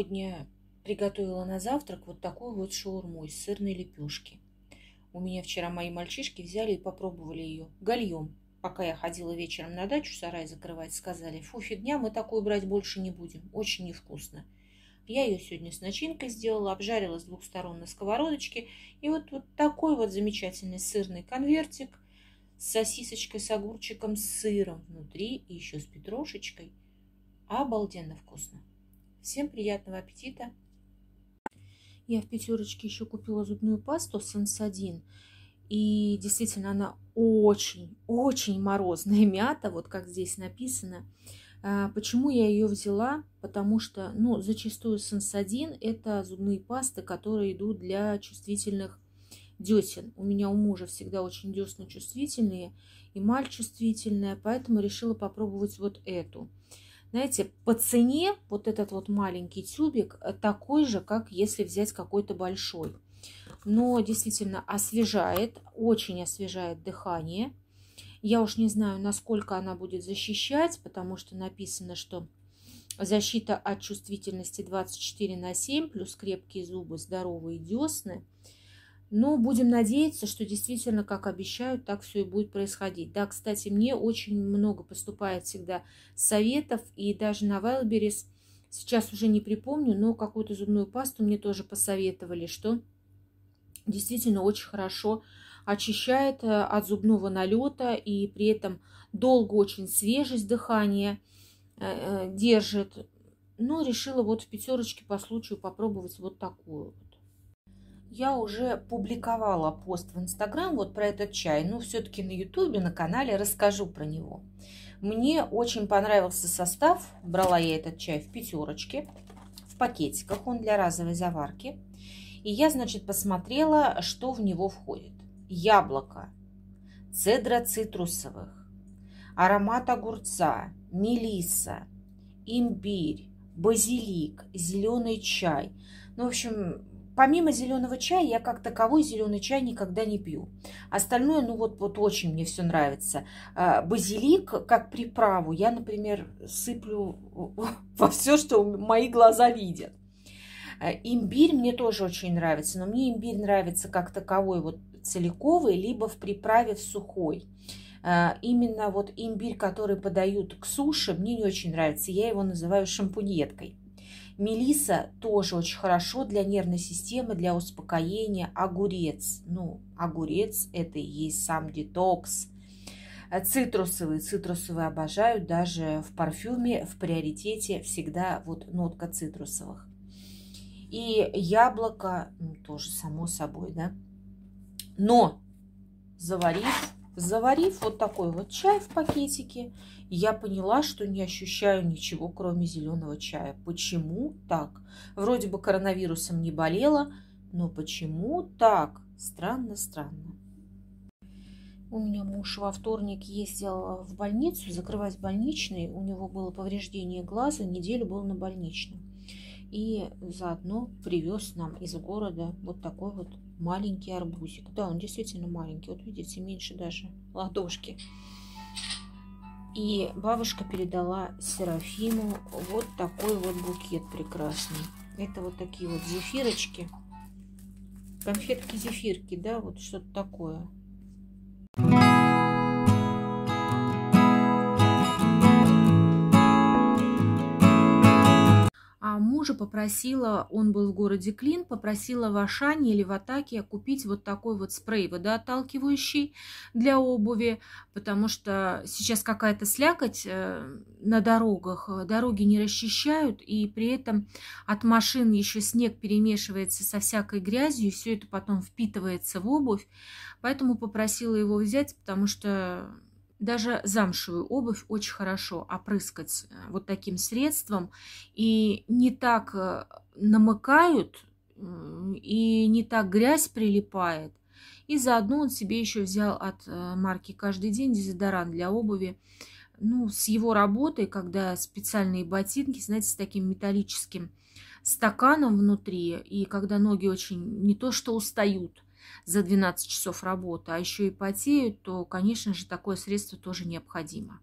сегодня приготовила на завтрак вот такую вот шаурму из сырной лепешки. У меня вчера мои мальчишки взяли и попробовали ее гольем. Пока я ходила вечером на дачу сарай закрывать, сказали, фу, фигня, мы такую брать больше не будем, очень невкусно. Я ее сегодня с начинкой сделала, обжарила с двух сторон на сковородочке. И вот, вот такой вот замечательный сырный конвертик с сосисочкой, с огурчиком, с сыром внутри и еще с петрушечкой. Обалденно вкусно. Всем приятного аппетита! Я в пятерочке еще купила зубную пасту Сенсадин. И действительно, она очень-очень морозная мята, вот как здесь написано. А, почему я ее взяла? Потому что, ну, зачастую сенсадин – это зубные пасты, которые идут для чувствительных десен. У меня у мужа всегда очень десны чувствительные, и маль чувствительная, поэтому решила попробовать вот эту. Знаете, по цене вот этот вот маленький тюбик э, такой же, как если взять какой-то большой. Но действительно освежает, очень освежает дыхание. Я уж не знаю, насколько она будет защищать, потому что написано, что защита от чувствительности 24 на 7, плюс крепкие зубы, здоровые десны – но будем надеяться, что действительно, как обещают, так все и будет происходить. Да, кстати, мне очень много поступает всегда советов, и даже на Wildberries, сейчас уже не припомню, но какую-то зубную пасту мне тоже посоветовали, что действительно очень хорошо очищает э, от зубного налета и при этом долго очень свежесть дыхания э, э, держит. Ну решила вот в пятерочке по случаю попробовать вот такую я уже публиковала пост в Инстаграм вот про этот чай, но все-таки на Ютубе, на канале расскажу про него. Мне очень понравился состав. Брала я этот чай в пятерочке, в пакетиках, он для разовой заварки. И я, значит, посмотрела, что в него входит. Яблоко, цедра цитрусовых, аромат огурца, мелиса, имбирь, базилик, зеленый чай. Ну, в общем, Помимо зеленого чая, я как таковой зеленый чай никогда не пью. Остальное, ну вот, вот очень мне все нравится. А, базилик, как приправу, я, например, сыплю во все, что мои глаза видят. А, имбирь мне тоже очень нравится, но мне имбирь нравится как таковой вот целиковый, либо в приправе в сухой. А, именно вот имбирь, который подают к суше, мне не очень нравится. Я его называю шампуньеткой. Мелиса тоже очень хорошо для нервной системы, для успокоения. Огурец. Ну, огурец – это и есть сам детокс. Цитрусовые. Э, Цитрусовые обожаю. Даже в парфюме в приоритете всегда вот нотка цитрусовых. И яблоко ну, тоже само собой, да. Но заварив Заварив вот такой вот чай в пакетике, я поняла, что не ощущаю ничего, кроме зеленого чая. Почему так? Вроде бы коронавирусом не болела, но почему так? Странно, странно. У меня муж во вторник ездил в больницу закрывать больничный. У него было повреждение глаза, неделю был на больничном. И заодно привез нам из города вот такой вот маленький арбузик. Да, он действительно маленький. Вот видите, меньше даже ладошки. И бабушка передала Серафиму вот такой вот букет прекрасный. Это вот такие вот зефирочки. Конфетки-зефирки, да, вот что-то такое. мужа попросила, он был в городе Клин, попросила в Ашане или в Атаке купить вот такой вот спрей водоотталкивающий для обуви, потому что сейчас какая-то слякоть э, на дорогах, э, дороги не расчищают, и при этом от машин еще снег перемешивается со всякой грязью, и все это потом впитывается в обувь. Поэтому попросила его взять, потому что даже замшевую обувь очень хорошо опрыскать э, вот таким средством. И не так э, намыкают, и не так грязь прилипает. И заодно он себе еще взял от э, марки «Каждый день» дезодорант для обуви. Ну, с его работой, когда специальные ботинки, знаете, с таким металлическим стаканом внутри, и когда ноги очень не то что устают – за 12 часов работы, а еще и потеют, то, конечно же, такое средство тоже необходимо.